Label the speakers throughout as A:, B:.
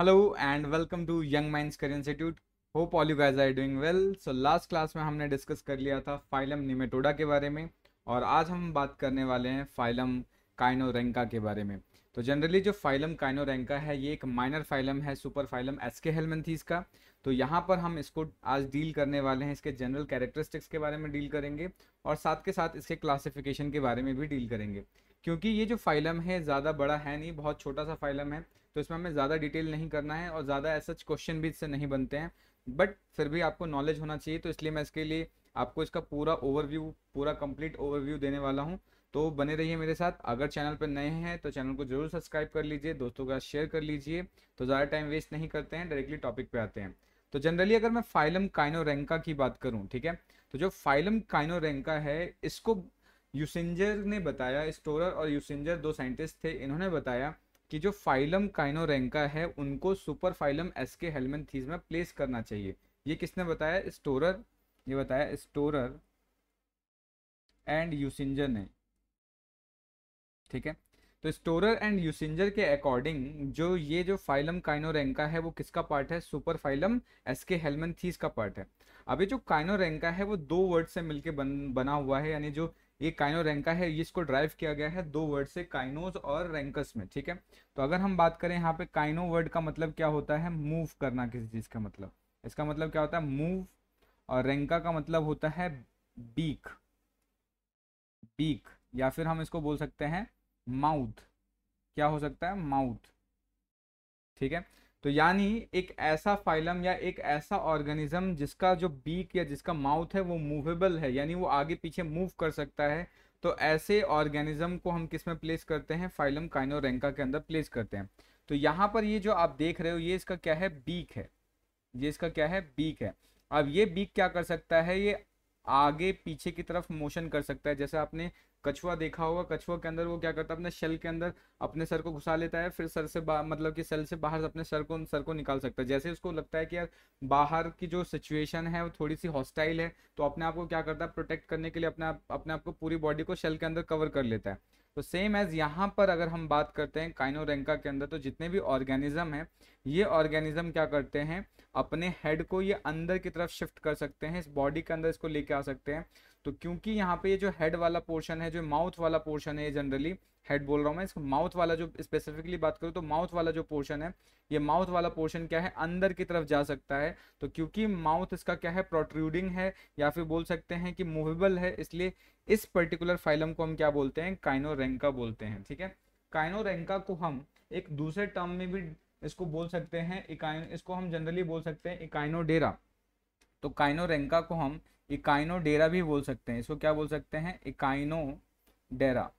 A: hello and welcome to young mind career institute hope all you guys are doing well so last class में हमने discuss कर लिया था phylum Nematoda के बारे में और आज हम बात करने वाले हैं फाइलम काइनोरेंका के बारे में तो जनरली जो फाइलम काइनोरेंका है ये एक माइनर फाइलम है super phylum Aschelminthes का तो यहाँ पर हम इसको आज डील करने वाले हैं इसके जनरल कैरेक्टरिस्टिक्स के बारे में डील करेंगे और साथ के साथ इसके क्लासिफिकेशन के बारे में भी डील करेंगे क्योंकि ये जो फाइलम है ज़्यादा बड़ा है नहीं बहुत छोटा सा फाइलम है तो इसमें हमें ज़्यादा डिटेल नहीं करना है और ज़्यादा ऐसा क्वेश्चन भी इससे नहीं बनते हैं बट फिर भी आपको नॉलेज होना चाहिए तो इसलिए मैं इसके लिए आपको इसका पूरा ओवरव्यू पूरा कंप्लीट ओवरव्यू देने वाला हूँ तो बने रहिए मेरे साथ अगर चैनल पर नए हैं तो चैनल को जरूर सब्सक्राइब कर लीजिए दोस्तों का शेयर कर लीजिए तो ज़्यादा टाइम वेस्ट नहीं करते हैं डायरेक्टली टॉपिक पे आते हैं तो जनरली अगर मैं फाइलम काइनो की बात करूँ ठीक है तो जो फाइलम काइनो है इसको यूसेंजर ने बताया स्टोरर और यूसेंजर दो साइंटिस्ट थे इन्होंने बताया कि जो फाइलम काइनोरेंका है उनको super phylum Aschelminthes में प्लेस करना चाहिए ये किसने बताया स्टोरर ये बताया स्टोरर एंड यूसेंजर ने ठीक है तो स्टोरर एंड यूसेंजर के अकॉर्डिंग जो ये जो फाइलम काइनोरेंका है वो किसका पार्ट है super phylum Aschelminthes का पार्ट है अभी जो काइनोरेंका है वो दो वर्ड से मिलके बन बना हुआ है यानी जो ये काइनो रैंका है इसको ड्राइव किया गया है दो वर्ड से काइनोज और रैंकस में ठीक है तो अगर हम बात करें यहाँ पे काइनो वर्ड का मतलब क्या होता है मूव करना किसी चीज़ का मतलब इसका मतलब क्या होता है मूव और रैंका का मतलब होता है बीक बीक या फिर हम इसको बोल सकते हैं माउथ क्या हो सकता है माउथ ठीक है तो यानी एक ऐसा फाइलम या एक ऐसा ऑर्गेनिज्म जिसका जो बीक या जिसका माउथ है वो मूवेबल है यानी वो आगे पीछे मूव कर सकता है तो ऐसे ऑर्गेनिज्म को हम किस में प्लेस करते हैं फाइलम काइनोरेंका के अंदर प्लेस करते हैं तो यहाँ पर ये जो आप देख रहे हो ये इसका क्या है बीक है ये इसका क्या है बीक है अब ये बीक क्या कर सकता है ये आगे पीछे की तरफ मोशन कर सकता है जैसे आपने कछुआ देखा होगा कछुआ के अंदर वो क्या करता है अपने शेल के अंदर अपने सर को घुसा लेता है फिर सर से मतलब कि सेल से बाहर अपने सर को सर को निकाल सकता है जैसे उसको लगता है कि यार बाहर की जो सिचुएशन है वो थोड़ी सी हॉस्टाइल है तो अपने आप को क्या करता है प्रोटेक्ट करने के लिए अपने आप अपने आप को पूरी बॉडी को शेल के अंदर कवर कर लेता है तो सेम एज यहाँ पर अगर हम बात करते हैं काइनोरेंका के अंदर तो जितने भी ऑर्गेनिज्म हैं ये ऑर्गेनिज्म क्या करते हैं अपने हेड को ये अंदर की तरफ शिफ्ट कर सकते हैं इस बॉडी के अंदर इसको लेके आ सकते हैं तो क्योंकि यहाँ पे ये जो हेड वाला पोर्शन है जो माउथ वाला पोर्शन है जनरली हेड बोल रहा हूँ मैं इसको माउथ वाला जो स्पेसिफिकली बात करूँ तो माउथ वाला जो पोर्शन है ये माउथ वाला पोर्शन क्या है अंदर की तरफ जा सकता है तो क्योंकि माउथ इसका क्या है प्रोट्रूडिंग है या फिर बोल सकते हैं कि मूवेबल है इसलिए इस पर्टिकुलर फाइलम को हम क्या बोलते हैं काइनोरेंका बोलते हैं ठीक है काइनोरेंका को हम एक दूसरे टर्म में भी इसको बोल सकते हैं इसको हम जनरली बोल सकते हैं इकाइनोडेरा तो काइनो रेंका को हम इकाइनो डेरा भी बोल सकते हैं इसको क्या बोल सकते हैं इकाइनो डेरा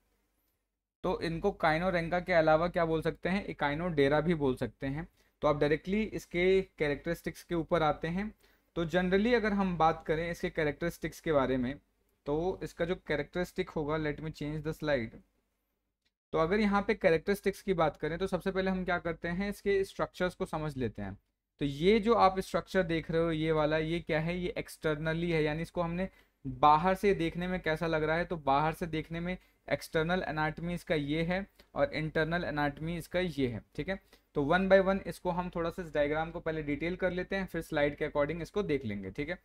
A: तो इनको काइनो रेंका के अलावा क्या बोल सकते हैं इकाइनो डेरा भी बोल सकते हैं तो आप डायरेक्टली इसके कैरेक्टरिस्टिक्स के ऊपर आते हैं तो जनरली अगर हम बात करें इसके कैरेक्टरिस्टिक्स के बारे में तो इसका जो कैरेक्टरिस्टिक होगा let me change the slide तो अगर यहाँ पे कैरेक्टरिस्टिक्स की बात करें तो सबसे पहले हम क्या करते हैं इसके स्ट्रक्चर्स को समझ लेते हैं तो ये जो आप स्ट्रक्चर देख रहे हो ये वाला ये क्या है ये एक्सटर्नली है यानी इसको हमने बाहर से देखने में कैसा लग रहा है तो बाहर से देखने में एक्सटर्नल एनाटमी इसका ये है और इंटरनल एनाटमी इसका ये है ठीक है तो वन बाय वन इसको हम थोड़ा सा इस डायग्राम को पहले डिटेल कर लेते हैं फिर स्लाइड के अकॉर्डिंग इसको देख लेंगे ठीक है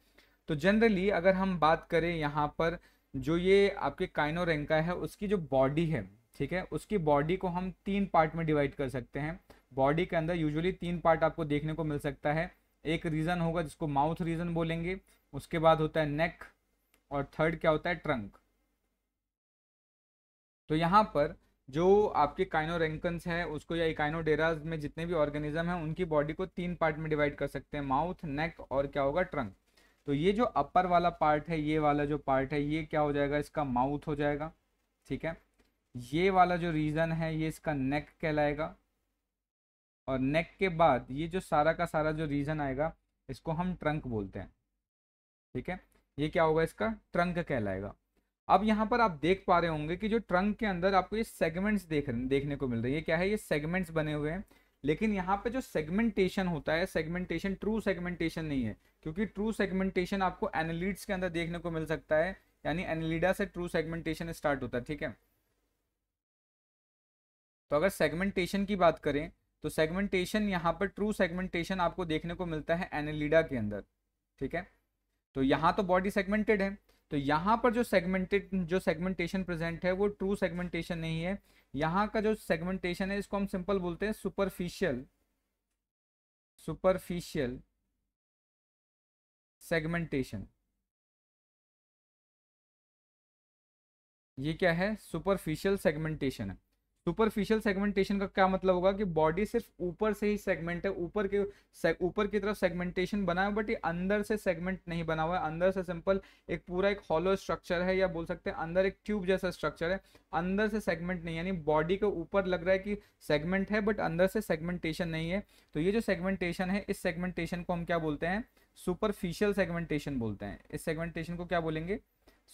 A: तो जनरली अगर हम बात करें यहाँ पर जो ये आपके काइनो रेंका है उसकी जो बॉडी है ठीक है उसकी बॉडी को हम तीन पार्ट में डिवाइड कर सकते हैं बॉडी के अंदर यूजुअली तीन पार्ट आपको देखने को मिल सकता है एक रीज़न होगा जिसको माउथ रीज़न बोलेंगे उसके बाद होता है नेक और थर्ड क्या होता है ट्रंक तो यहाँ पर जो आपके काइनोरेंकन्स है उसको या इकाइनोडेराज में जितने भी ऑर्गेनिज्म हैं उनकी बॉडी को तीन पार्ट में डिवाइड कर सकते हैं माउथ नेक और क्या होगा ट्रंक तो ये जो अपर वाला पार्ट है ये वाला जो पार्ट है ये क्या हो जाएगा इसका माउथ हो जाएगा ठीक है ये वाला जो रीज़न है ये इसका नेक कहलाएगा और नेक के बाद ये जो सारा का सारा जो रीज़न आएगा इसको हम ट्रंक बोलते हैं ठीक है ये क्या होगा इसका ट्रंक कहलाएगा अब यहाँ पर आप देख पा रहे होंगे कि जो ट्रंक के अंदर आपको ये सेगमेंट्स देख देखने को मिल रही है क्या है ये सेगमेंट्स बने हुए हैं लेकिन यहाँ पे जो सेगमेंटेशन होता है सेगमेंटेशन ट्रू सेगमेंटेशन नहीं है क्योंकि ट्रू सेगमेंटेशन आपको एनालिड्स के अंदर देखने को मिल सकता है यानी एनालिडा से ट्रू सेगमेंटेशन स्टार्ट होता है ठीक है तो अगर सेगमेंटेशन की बात करें तो सेगमेंटेशन यहाँ पर ट्रू सेगमेंटेशन आपको देखने को मिलता है एनलीडा के अंदर ठीक है तो यहाँ तो बॉडी सेगमेंटेड है तो यहाँ पर जो सेगमेंटेड जो सेगमेंटेशन प्रेजेंट है वो ट्रू सेगमेंटेशन नहीं है यहाँ का जो सेगमेंटेशन है इसको हम सिंपल बोलते हैं सुपरफिशियल सुपरफिशियल सेगमेंटेशन ये क्या है सुपरफिशियल सेगमेंटेशन है सुपरफिशियल सेगमेंटेशन का क्या मतलब होगा कि बॉडी सिर्फ ऊपर से ही सेगमेंट है ऊपर के ऊपर की तरफ सेगमेंटेशन बना है बट ये अंदर से सेगमेंट नहीं बना हुआ है अंदर से सिंपल एक पूरा एक हॉलो स्ट्रक्चर है या बोल सकते हैं अंदर एक ट्यूब जैसा स्ट्रक्चर है अंदर से सेगमेंट नहीं यानी बॉडी के ऊपर लग रहा है कि सेगमेंट है बट अंदर से सेगमेंटेशन नहीं है तो ये जो सेगमेंटेशन है इस सेगमेंटेशन को हम क्या बोलते हैं सुपरफिशियल सेगमेंटेशन बोलते हैं इस सेगमेंटेशन को क्या बोलेंगे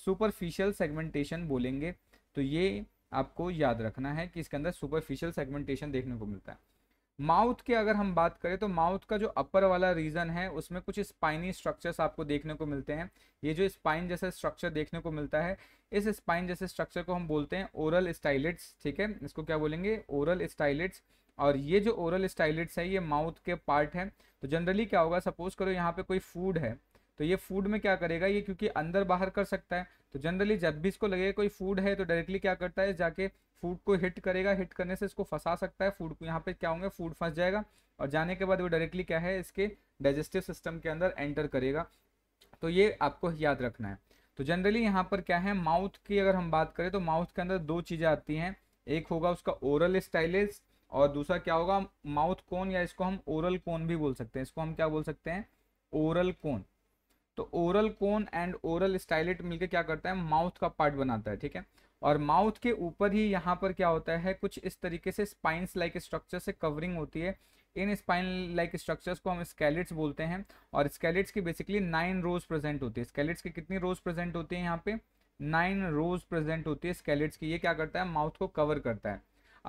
A: सुपरफिशियल सेगमेंटेशन बोलेंगे तो ये आपको याद रखना है कि इसके अंदर सुपरफिशियल सेगमेंटेशन देखने को मिलता है माउथ की अगर हम बात करें तो माउथ का जो अपर वाला रीजन है उसमें कुछ स्पाइनी स्ट्रक्चर्स आपको देखने को मिलते हैं ये जो स्पाइन जैसा स्ट्रक्चर देखने को मिलता है इस स्पाइन जैसे स्ट्रक्चर को हम बोलते हैं ओरल स्टाइलेट्स ठीक है इसको क्या बोलेंगे ओरल स्टाइलेट्स और ये जो ओरल स्टाइलेट्स है ये माउथ के पार्ट है तो जनरली क्या होगा सपोज करो यहाँ पे कोई फूड है तो ये फूड में क्या करेगा ये क्योंकि अंदर बाहर कर सकता है तो जनरली जब भी इसको लगे कोई फूड है तो डायरेक्टली क्या करता है जाके फूड को हिट करेगा हिट करने से इसको फंसा सकता है फूड को यहाँ पे क्या होंगे फूड फंस जाएगा और जाने के बाद वो डायरेक्टली क्या है इसके डाइजेस्टिव सिस्टम के अंदर एंटर करेगा तो ये आपको याद रखना है तो जनरली यहाँ पर क्या है माउथ की अगर हम बात करें तो माउथ के अंदर दो चीज़ें आती हैं एक होगा उसका ओरल स्टाइलिस और दूसरा क्या होगा माउथ कोन या इसको हम ओरल कोन भी बोल सकते हैं इसको हम क्या बोल सकते हैं ओरल कोन तो oral cone and oral stylet मिलकर क्या करता है माउथ का पार्ट बनाता है ठीक है और माउथ के ऊपर ही यहाँ पर क्या होता है कुछ इस तरीके से स्पाइंस लाइक स्ट्रक्चर से कवरिंग होती है इन स्पाइन लाइक स्ट्रक्चर्स को हम स्केलेट्स बोलते हैं और स्केलेट्स की बेसिकली नाइन रोज प्रेजेंट होती है स्केलेट्स की कितनी रोज प्रेजेंट होती है यहाँ पे नाइन रोज प्रेजेंट होती है स्केलेट्स की ये क्या करता है माउथ को कवर करता है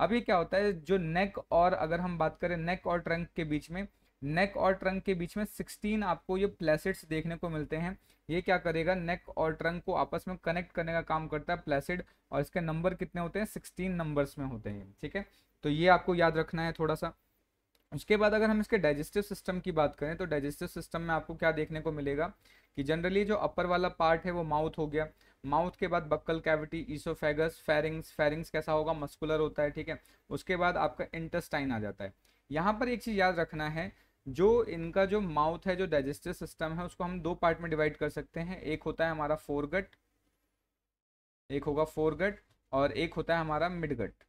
A: अभी क्या होता है जो नेक और अगर हम बात करें नेक और ट्रंक के बीच में नेक और ट्रंक के बीच में 16 आपको ये प्लेसिड्स देखने को मिलते हैं ये क्या करेगा नेक और ट्रंक को आपस में कनेक्ट करने का काम करता है प्लेसिड और इसके नंबर कितने होते हैं 16 नंबर्स में होते हैं ठीक है तो ये आपको याद रखना है थोड़ा सा उसके बाद अगर हम इसके डाइजेस्टिव सिस्टम की बात करें तो डाइजेस्टिव सिस्टम में आपको क्या देखने को मिलेगा कि जनरली जो अपर वाला पार्ट है वो माउथ हो गया माउथ के बाद buccal cavity oesophagus pharynx pharynx कैसा होगा मस्कुलर होता है ठीक है उसके बाद आपका इंटेस्टाइन आ जाता है यहाँ पर एक चीज़ याद रखना है जो इनका जो माउथ है जो डाइजेस्टिव सिस्टम है उसको हम दो पार्ट में डिवाइड कर सकते हैं एक होता है हमारा फोरगट एक होगा फोरगट और एक होता है हमारा मिडगट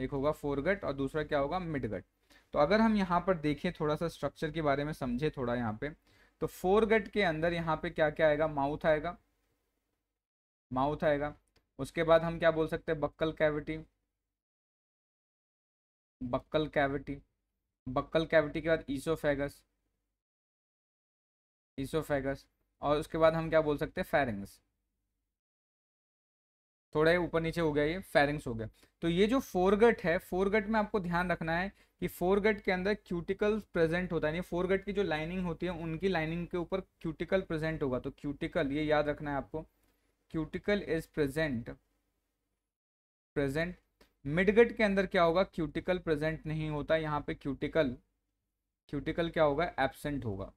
A: एक होगा फोरगट और दूसरा क्या होगा मिडगट तो अगर हम यहाँ पर देखें थोड़ा सा स्ट्रक्चर के बारे में समझे थोड़ा यहाँ पे तो फोरगट के अंदर यहाँ पे क्या क्या आएगा माउथ आएगा माउथ आएगा उसके बाद हम क्या बोल सकते हैं buccal cavity buccal cavity buccal cavity के बाद ईसोफेगस ईसोफेगस और उसके बाद हम क्या बोल सकते हैं फेरिंग्स थोड़ा ही ऊपर नीचे हो गया ये फेरिंग्स हो गया तो ये जो फोरगट है फोरगट में आपको ध्यान रखना है कि फोरगट के अंदर क्यूटिकल प्रेजेंट होता है यानी फोरगट की जो लाइनिंग होती है उनकी लाइनिंग के ऊपर क्यूटिकल प्रेजेंट होगा तो क्यूटिकल ये याद रखना है आपको cuticle is present present midgut के अंदर क्या होगा क्यूटिकल प्रेजेंट नहीं होता यहाँ पे क्यूटिकल क्यूटिकल क्या होगा एबसेंट होगा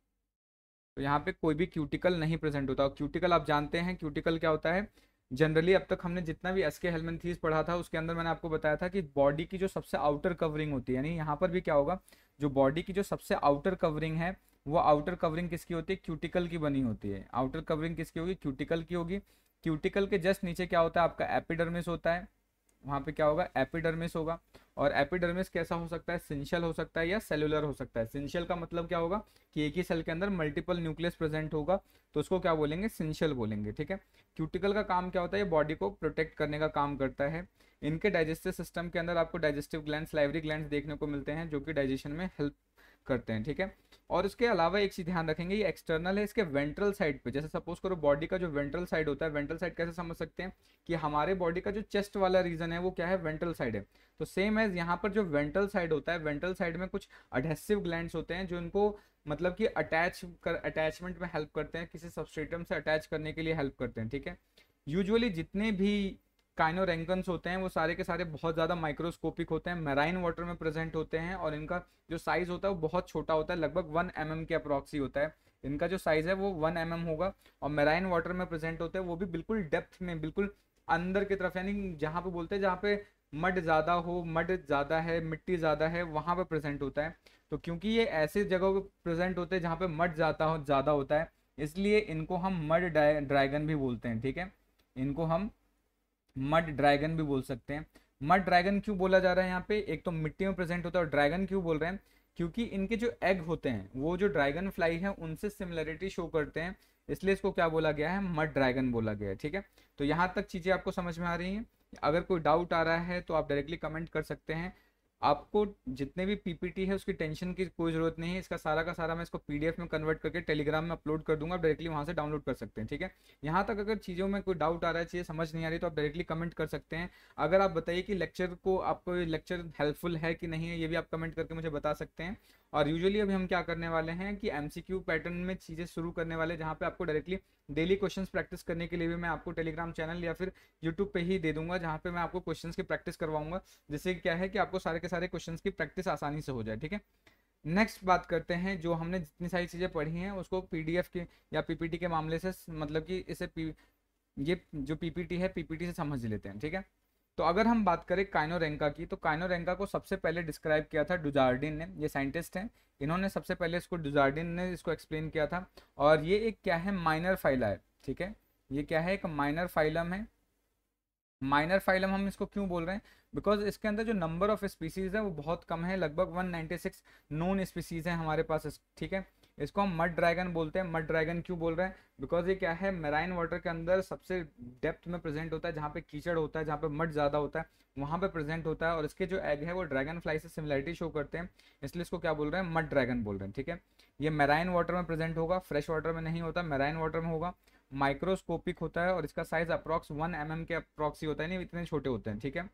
A: तो यहाँ पे कोई भी क्यूटिकल नहीं प्रेजेंट होता क्यूटिकल आप जानते हैं क्यूटिकल क्या होता है जनरली अब तक हमने जितना भी एस के हेलमेंथीज पढ़ा था उसके अंदर मैंने आपको बताया था कि बॉडी की जो सबसे आउटर कवरिंग होती है यानी यहाँ पर भी क्या होगा जो बॉडी की जो सबसे आउटर कवरिंग है वो आउटर कवरिंग किसकी होती है क्यूटिकल की बनी होती है आउटर कवरिंग किसकी होगी क्यूटिकल की होगी क्यूटिकल के जस्ट नीचे क्या होता है आपका एपिडर्मिस होता है वहाँ पे क्या होगा एपिडर्मिस होगा और एपिडर्मिस कैसा हो सकता है सिंशल हो सकता है या सेलुलर हो सकता है सिंशल का मतलब क्या होगा कि एक ही सेल के अंदर मल्टीपल न्यूक्लियस प्रेजेंट होगा तो उसको क्या बोलेंगे सिंशल बोलेंगे ठीक है क्यूटिकल का काम क्या होता है ये बॉडी को प्रोटेक्ट करने का काम करता है इनके डाइजेस्टिव सिस्टम के अंदर आपको डाइजेस्टिव ग्लैंड लाइवरी ग्लैंड देखने को मिलते हैं जो कि डाइजेशन में हेल्प करते हैं ठीक है और इसके अलावा एक चीज़ ध्यान रखेंगे ये एक्सटर्नल है इसके वेंट्रल साइड पे जैसे सपोज करो बॉडी का जो वेंट्रल साइड होता है वेंट्रल साइड कैसे समझ सकते हैं कि हमारे बॉडी का जो चेस्ट वाला रीजन है वो क्या है वेंट्रल साइड है तो सेम एज यहाँ पर जो वेंट्रल साइड होता है वेंट्रल साइड में कुछ अडेसिव ग्लैंड होते हैं जो इनको मतलब कि अटैच कर अटैचमेंट में हेल्प करते हैं किसी सबस्टेटम से अटैच करने के लिए हेल्प करते हैं ठीक है यूजुअली जितने भी काइनोरेंकन्स होते हैं वो सारे के सारे बहुत ज़्यादा माइक्रोस्कोपिक होते हैं मेराइन वाटर में प्रेजेंट होते हैं और इनका जो साइज़ होता है वो बहुत छोटा होता है लगभग वन एम mm के अप्रॉक्सी होता है इनका जो साइज़ है वो वन एम mm होगा और मेराइन वाटर में प्रेजेंट होते हैं वो भी बिल्कुल डेप्थ में बिल्कुल अंदर की तरफ यानी जहाँ पे बोलते हैं जहाँ पे मड ज़्यादा हो मड ज़्यादा है मिट्टी ज़्यादा है वहाँ पर प्रेजेंट होता है तो क्योंकि ये ऐसे जगहों पर प्रेजेंट होते हैं जहाँ पर मड ज़्यादा हो ज़्यादा होता है इसलिए इनको हम मड ड्रैगन भी बोलते हैं ठीक है इनको हम मड ड्रैगन भी बोल सकते हैं मड ड्रैगन क्यों बोला जा रहा है यहाँ पे एक तो मिट्टी में प्रेजेंट होता है और ड्रैगन क्यों बोल रहे हैं क्योंकि इनके जो एग होते हैं वो जो ड्रैगन फ्लाई है उनसे सिमिलरिटी शो करते हैं इसलिए इसको क्या बोला गया है मड ड्रैगन बोला गया है ठीक है तो यहाँ तक चीज़ें आपको समझ में आ रही हैं अगर कोई डाउट आ रहा है तो आप डायरेक्टली कमेंट कर सकते हैं आपको जितने भी पीपीटी है उसकी टेंशन की कोई ज़रूरत नहीं है इसका सारा का सारा मैं इसको पीडीएफ में कन्वर्ट करके टेलीग्राम में अपलोड कर दूंगा आप डायरेक्टली वहाँ से डाउनलोड कर सकते हैं ठीक है यहाँ तक अगर चीज़ों में कोई डाउट आ रहा है चीज़ें समझ नहीं आ रही तो आप डायरेक्टली कमेंट कर सकते हैं अगर आप बताइए कि लेक्चर को आपको लेक्चर हेल्पफुल है कि नहीं है ये भी आप कमेंट करके मुझे बता सकते हैं और यूजुअली अभी हम क्या करने वाले हैं कि एम पैटर्न में चीज़ें शुरू करने वाले जहाँ पे आपको डायरेक्टली डेली क्वेश्चंस प्रैक्टिस करने के लिए भी मैं आपको टेलीग्राम चैनल या फिर यूट्यूब पे ही दे दूंगा जहाँ पे मैं आपको क्वेश्चंस की प्रैक्टिस करवाऊंगा जिससे क्या है कि आपको सारे के सारे क्वेश्चन की प्रैक्टिस आसानी से हो जाए ठीक है नेक्स्ट बात करते हैं जो हमने जितनी सारी चीज़ें पढ़ी हैं उसको पी के या पीपीटी के मामले से मतलब कि इसे पी, ये जो पीपीटी है पीपीटी से समझ लेते हैं ठीक है तो अगर हम बात करें काइनोरेंका की तो काइनोरेंका को सबसे पहले डिस्क्राइब किया था डुजार्डिन ने ये साइंटिस्ट हैं इन्होंने सबसे पहले इसको डुजार्डिन ने इसको एक्सप्लेन किया था और ये एक क्या है माइनर फाइला है ठीक है ये क्या है एक माइनर फाइलम है माइनर फाइलम हम इसको क्यों बोल रहे हैं बिकॉज इसके अंदर जो नंबर ऑफ स्पीसीज है वो बहुत कम है लगभग 196 नोन स्पीसीज हैं हमारे पास ठीक है इसको हम मड ड्रैगन बोलते हैं मड ड्रैगन क्यों बोल रहे हैं बिकॉज ये क्या है मेराइन वाटर के अंदर सबसे डेप्थ में प्रेजेंट होता है जहाँ पे कीचड़ होता है जहाँ पे मड ज़्यादा होता है वहाँ पे प्रेजेंट होता है और इसके जो एग है वो ड्रैगन फ्लाई से सिमिलरिटी शो करते हैं इसलिए इसको क्या बोल रहे हैं मड ड्रैगन बोल रहे हैं ठीक है ये मेराइन वाटर में प्रेजेंट होगा फ्रेश वाटर में नहीं होता मेराइन वाटर में होगा माइक्रोस्कोपिक होता है और इसका साइज अप्रॉक्स वन एम के अप्रॉक्स ही होता है नहीं इतने छोटे होते हैं ठीक है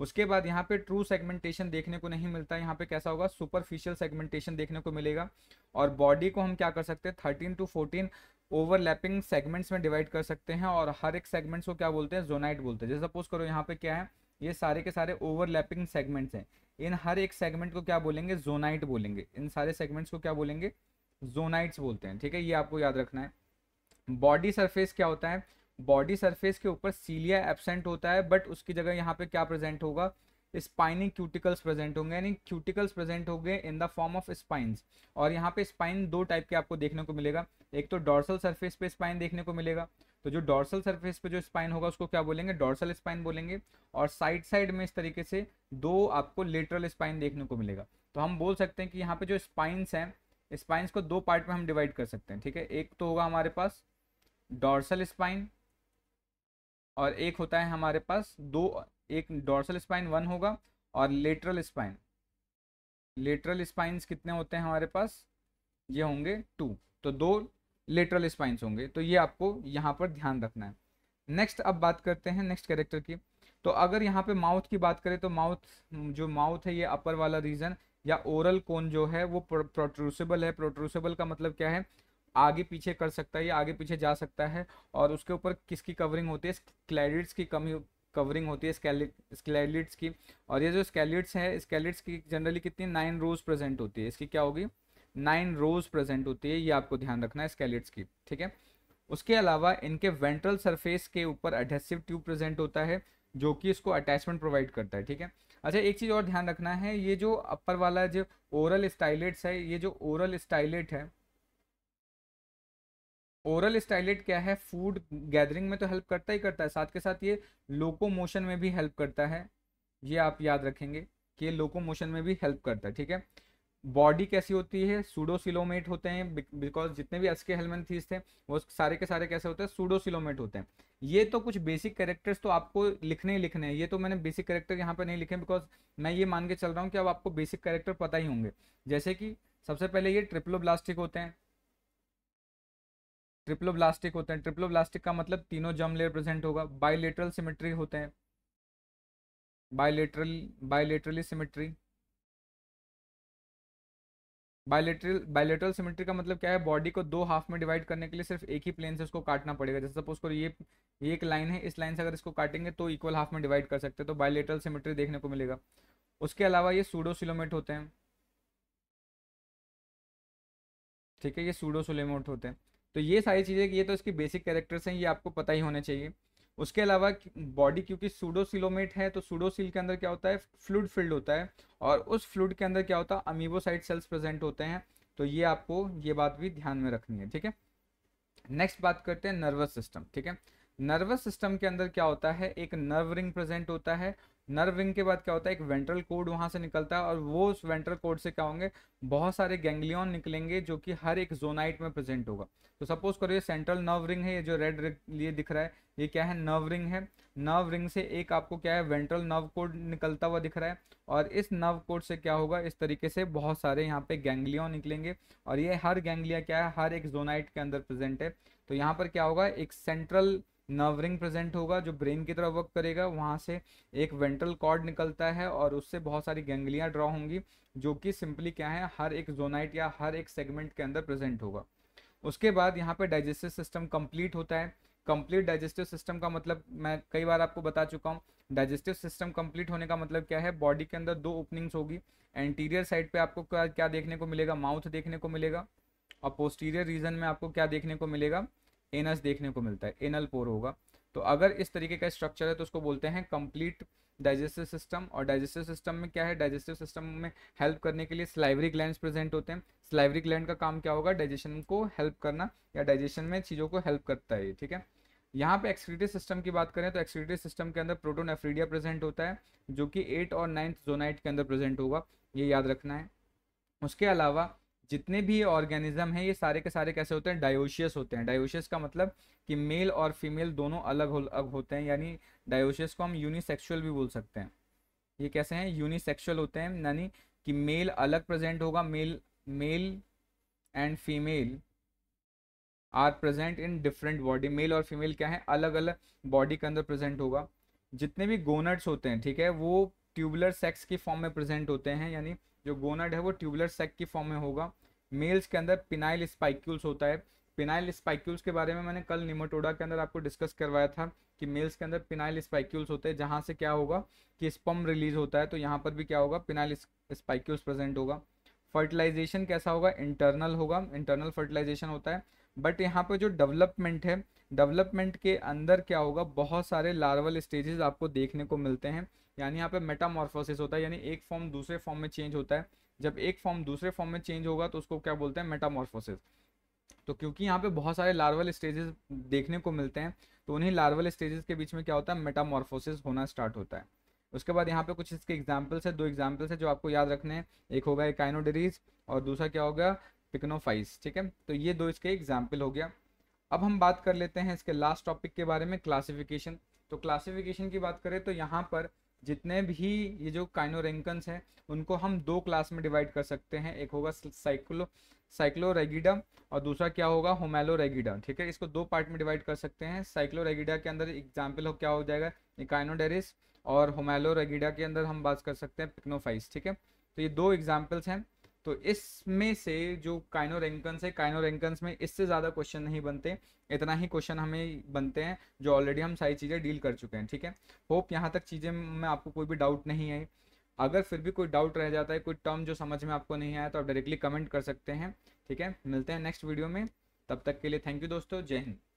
A: उसके बाद यहाँ पे ट्रू सेगमेंटेशन देखने को नहीं मिलता यहाँ पे कैसा होगा सुपरफिशियल सेगमेंटेशन देखने को मिलेगा और बॉडी को हम क्या कर सकते हैं thirteen to fourteen overlapping segments में डिवाइड कर सकते हैं और हर एक सेगमेंट्स को क्या बोलते हैं जोनाइट बोलते हैं जैसे सपोज करो यहाँ पे क्या है ये सारे के सारे ओवरलैपिंग सेगमेंट्स हैं इन हर एक सेगमेंट को क्या बोलेंगे जोनाइट बोलेंगे इन सारे सेगमेंट्स को क्या बोलेंगे जोनाइट्स बोलते हैं ठीक है ये आपको याद रखना है बॉडी सरफेस क्या होता है बॉडी सरफेस के ऊपर सीलिया एबसेंट होता है बट उसकी जगह यहाँ पे क्या प्रेजेंट होगा स्पाइनिंग क्यूटिकल्स प्रेजेंट होंगे यानी क्यूटिकल्स प्रेजेंट होंगे in the form of spines और यहाँ पे स्पाइन दो टाइप के आपको देखने को मिलेगा एक तो डॉर्सल सरफेस पे स्पाइन देखने को मिलेगा तो जो डॉर्सल सरफेस पे जो स्पाइन होगा उसको क्या बोलेंगे डॉर्सल स्पाइन बोलेंगे और साइड साइड में इस तरीके से दो आपको लेटरल स्पाइन देखने को मिलेगा तो हम बोल सकते हैं कि यहाँ पे जो स्पाइंस हैं स्पाइंस को दो पार्ट में हम डिवाइड कर सकते हैं ठीक है एक तो होगा हमारे पास डॉर्सल स्पाइन और एक होता है हमारे पास दो एक डोर्सल स्पाइन वन होगा और लेटरल स्पाइन लेटरल स्पाइंस कितने होते हैं हमारे पास ये होंगे टू तो दो लेटरल स्पाइंस होंगे तो ये आपको यहाँ पर ध्यान रखना है नेक्स्ट अब बात करते हैं नेक्स्ट कैरेक्टर की तो अगर यहाँ पे माउथ की बात करें तो माउथ जो माउथ है ये अपर वाला रीजन या ओरल कोन जो है वो प्रोट्रूसेबल है प्रोट्रूसेबल का मतलब क्या है आगे पीछे कर सकता है या आगे पीछे जा सकता है और उसके ऊपर किसकी कवरिंग होती है क्लैरिट्स की कमी कवरिंग होती है स्केलेट्स की और ये जो स्केलेट्स है स्केलेट्स की जनरली कितनी नाइन रोज प्रेजेंट होती है इसकी क्या होगी नाइन रोज प्रेजेंट होती है ये आपको ध्यान रखना है स्केलेट्स की ठीक है उसके अलावा इनके वेंट्रल सरफेस के ऊपर एडहेसिव ट्यूब प्रेजेंट होता है जो कि इसको अटैचमेंट प्रोवाइड करता है ठीक है अच्छा एक चीज़ और ध्यान रखना है ये जो अपर वाला जो ओरल स्टाइलेट्स है ये जो ओरल स्टाइलेट है ओरल स्टाइलेट क्या है फूड गैदरिंग में तो हेल्प करता ही करता है साथ के साथ ये लोको मोशन में भी हेल्प करता है ये आप याद रखेंगे कि ये लोको मोशन में भी हेल्प करता है ठीक है बॉडी कैसी होती है सूडोसिलोमेट होते हैं बिकॉज जितने भी एसके हेलमेन हेलमेंथीज थे वो सारे के सारे कैसे होते हैं सूडोसिलोमेट होते हैं ये तो कुछ बेसिक कैरेक्टर्स तो आपको लिखने ही लिखने हैं ये तो मैंने बेसिक करेक्टर यहाँ पर नहीं लिखे बिकॉज मैं ये मान के चल रहा हूँ कि अब आपको बेसिक कैरेक्टर पता ही होंगे जैसे कि सबसे पहले ये ट्रिप्लोब्लास्टिक होते हैं ट्रिप्लोब्लास्टिक होते हैं ट्रिप्लोब्लास्टिक का मतलब तीनों जम लेयर प्रेजेंट होगा बायोलेटरल सिमेट्री होते हैं bilateral bilaterally symmetry bilateral bilateral symmetry का मतलब क्या है बॉडी को दो हाफ में डिवाइड करने के लिए सिर्फ एक ही प्लेन से उसको काटना पड़ेगा जैसे सपोज करो ये ये एक लाइन है इस लाइन से अगर इसको काटेंगे तो इक्वल हाफ में डिवाइड कर सकते हैं तो बायोलेटरल सिमेट्री देखने को मिलेगा उसके अलावा ये सूडोसिलोमेट होते हैं ठीक है ये सूडोसिलोमेट होते हैं तो ये सारी चीज़ें ये तो इसकी बेसिक कैरेक्टर्स हैं ये आपको पता ही होने चाहिए उसके अलावा बॉडी क्योंकि सूडोसिलोमेट है तो सूडोसिल के अंदर क्या होता है फ्लूड फिल्ड होता है और उस फ्लूड के अंदर क्या होता है अमीबोसाइड सेल्स प्रेजेंट होते हैं तो ये आपको ये बात भी ध्यान में रखनी है ठीक है नेक्स्ट बात करते हैं नर्वस सिस्टम ठीक है नर्वस सिस्टम के अंदर क्या होता है एक नर्व रिंग प्रेजेंट होता है नर्व विंग के बाद क्या होता है एक वेंट्रल कोड वहाँ से निकलता है और वो उस वेंट्रल कोड से क्या होंगे बहुत सारे गैंग्लियन निकलेंगे जो कि हर एक जोनाइट में प्रेजेंट होगा तो सपोज करो ये सेंट्रल नर्व रिंग है ये जो रेड ये दिख रहा है ये क्या है नर्व रिंग है नर्व रिंग से एक आपको क्या है वेंट्रल नर्व कोड निकलता हुआ दिख रहा है और इस नर्व कोड से क्या होगा इस तरीके से बहुत सारे यहाँ पे गैंग्लियन निकलेंगे और ये हर गैंग्लिया क्या है हर एक जोनाइट के अंदर प्रेजेंट है तो यहाँ पर क्या होगा एक सेंट्रल नर्व रिंग प्रेजेंट होगा जो ब्रेन की तरफ वर्क करेगा वहाँ से एक वेंट्रल कॉर्ड निकलता है और उससे बहुत सारी गेंगलियाँ ड्रॉ होंगी जो कि सिंपली क्या है हर एक जोनाइट या हर एक सेगमेंट के अंदर प्रेजेंट होगा उसके बाद यहाँ पे डाइजेस्टिव सिस्टम कंप्लीट होता है कंप्लीट डाइजेस्टिव सिस्टम का मतलब मैं कई बार आपको बता चुका हूँ डाइजेस्टिव सिस्टम कंप्लीट होने का मतलब क्या है बॉडी के अंदर दो ओपनिंग्स होगी एंटीरियर साइड पे आपको क्या क्या देखने को मिलेगा माउथ देखने को मिलेगा और पोस्टीरियर रीजन में आपको क्या देखने को मिलेगा एनस देखने को मिलता है एनल पोर होगा तो अगर इस तरीके का स्ट्रक्चर है तो उसको बोलते हैं कंप्लीट डाइजेस्टिव सिस्टम और डाइजेस्टिव सिस्टम में क्या है डाइजेस्टिव सिस्टम में हेल्प करने के लिए स्लाइवरी ग्लैंड प्रेजेंट होते हैं स्लाइवरी ग्लैंड का काम क्या होगा डाइजेशन को हेल्प करना या डाइजेशन में चीज़ों को हेल्प करता है ठीक है यहाँ पे एक्सक्रीटिव सिस्टम की बात करें तो एक्सक्रीटिव सिस्टम के अंदर प्रोटोनेफ्रीडिया प्रेजेंट होता है जो कि एट और नाइन्थ जोनाइट के अंदर प्रेजेंट होगा ये याद रखना है उसके अलावा जितने भी ऑर्गेनिज्म हैं ये सारे के सारे कैसे होते हैं डायोशियस होते हैं डायोशियस का मतलब कि मेल और फीमेल दोनों अलग हो, अलग होते हैं यानी डायोशियस को हम यूनिसेक्सुअल भी बोल सकते हैं ये कैसे हैं यूनिसेक्सुअल होते हैं यानी कि मेल अलग प्रेजेंट होगा male male and female are present in different body male और फीमेल क्या है अलग अलग बॉडी के अंदर प्रेजेंट होगा जितने भी गोनट्स होते हैं ठीक है वो ट्यूबुलर सेक्स के फॉर्म में प्रेजेंट होते हैं यानी जो गोनड है वो ट्यूबुलर सेक के फॉर्म में होगा मेल्स के अंदर पिनाइल स्पाइक्यूल्स होता है पिनाइल स्पाइक्यूल्स के बारे में मैंने कल निमोटोडा के अंदर आपको डिस्कस करवाया था कि मेल्स के अंदर पिनाइल स्पाइक्यूल्स होते हैं जहाँ से क्या होगा कि स्पम रिलीज होता है तो यहाँ पर भी क्या होगा पिनाइल स्पाइक्यूल्स प्रेजेंट होगा फर्टिलाइजेशन कैसा होगा इंटरनल होगा इंटरनल फर्टिलाइजेशन होता है बट यहाँ पे जो डेवलपमेंट है डेवलपमेंट के अंदर क्या होगा बहुत सारे लार्वल स्टेजेस आपको देखने को मिलते हैं यानी यहाँ पे मेटामॉर्फोसिस होता है यानी एक फॉर्म दूसरे फॉर्म में चेंज होता है जब एक फॉर्म दूसरे फॉर्म में चेंज होगा तो उसको क्या बोलते हैं मेटामॉर्फोसिस तो क्योंकि यहाँ पे बहुत सारे लार्वल स्टेजेस देखने को मिलते हैं तो उन्हीं लार्वल स्टेजेस के बीच में क्या होता है मेटामॉर्फोसिस होना स्टार्ट होता है उसके बाद यहाँ पे कुछ इसके एग्जाम्पल्स है दो एग्जाम्पल्स है जो आपको याद रखने हैं एक होगा एकाइनोडेरीज और दूसरा क्या होगा पिकनोफाइस ठीक है तो ये दो इसके एग्जाम्पल हो गया अब हम बात कर लेते हैं इसके लास्ट टॉपिक के बारे में क्लासिफिकेशन तो क्लासिफिकेशन की बात करें तो यहाँ पर जितने भी ये जो काइनोरेंकन्स हैं उनको हम दो क्लास में डिवाइड कर सकते हैं एक होगा साइक्लो साइक्लोरेगिडा और दूसरा क्या होगा होमेलोरेगिडा ठीक है इसको दो पार्ट में डिवाइड कर सकते हैं साइक्लोरेगिडा के अंदर एग्जाम्पल हो क्या हो जाएगा इकाइनोडेरिस और होमेलोरेगिडा के अंदर हम बात कर सकते हैं पिक्नोफाइस ठीक है तो ये दो एग्जाम्पल्स हैं तो इसमें से जो काइनो रैंकन्स है काइनो रैंकन्स में इससे ज़्यादा क्वेश्चन नहीं बनते इतना ही क्वेश्चन हमें बनते हैं जो ऑलरेडी हम सारी चीज़ें डील कर चुके हैं ठीक है होप यहाँ तक चीज़ें में आपको कोई भी डाउट नहीं आई अगर फिर भी कोई डाउट रह जाता है कोई टर्म जो समझ में आपको नहीं आया तो आप डायरेक्टली कमेंट कर सकते हैं ठीक है मिलते हैं नेक्स्ट वीडियो में तब तक के लिए थैंक यू दोस्तों जय हिंद